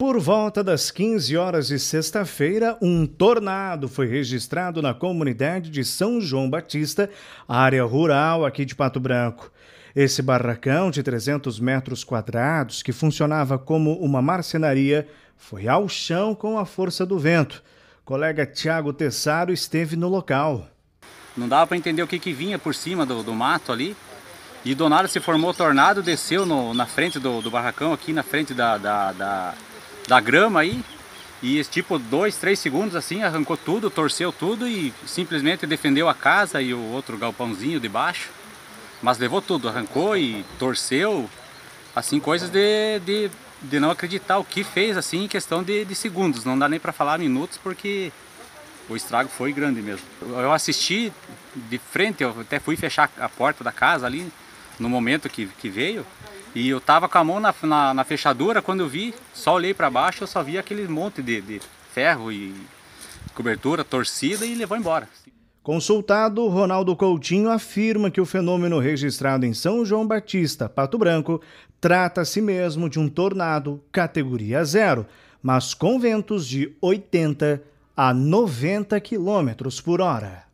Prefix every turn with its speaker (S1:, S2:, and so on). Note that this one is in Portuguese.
S1: Por volta das 15 horas de sexta-feira, um tornado foi registrado na comunidade de São João Batista, área rural aqui de Pato Branco. Esse barracão de 300 metros quadrados, que funcionava como uma marcenaria, foi ao chão com a força do vento. O colega Tiago Tessaro esteve no local.
S2: Não dava para entender o que, que vinha por cima do, do mato ali. E do nada se formou o tornado, desceu no, na frente do, do, barracão, aqui na frente da, da, da da grama aí. E tipo dois, três segundos assim, arrancou tudo, torceu tudo e simplesmente defendeu a casa e o outro galpãozinho de baixo. Mas levou tudo, arrancou e torceu. Assim, coisas de, de, de não acreditar o que fez assim em questão de, de segundos. Não dá nem para falar minutos porque o estrago foi grande mesmo. Eu assisti de frente, eu até fui fechar a porta da casa ali no momento que, que veio. E eu tava com a mão na, na, na fechadura, quando eu vi, só olhei para baixo, eu só vi aquele monte de, de ferro e cobertura torcida e levou embora.
S1: Consultado, Ronaldo Coutinho afirma que o fenômeno registrado em São João Batista, Pato Branco, trata-se mesmo de um tornado categoria zero, mas com ventos de 80 a 90 quilômetros por hora.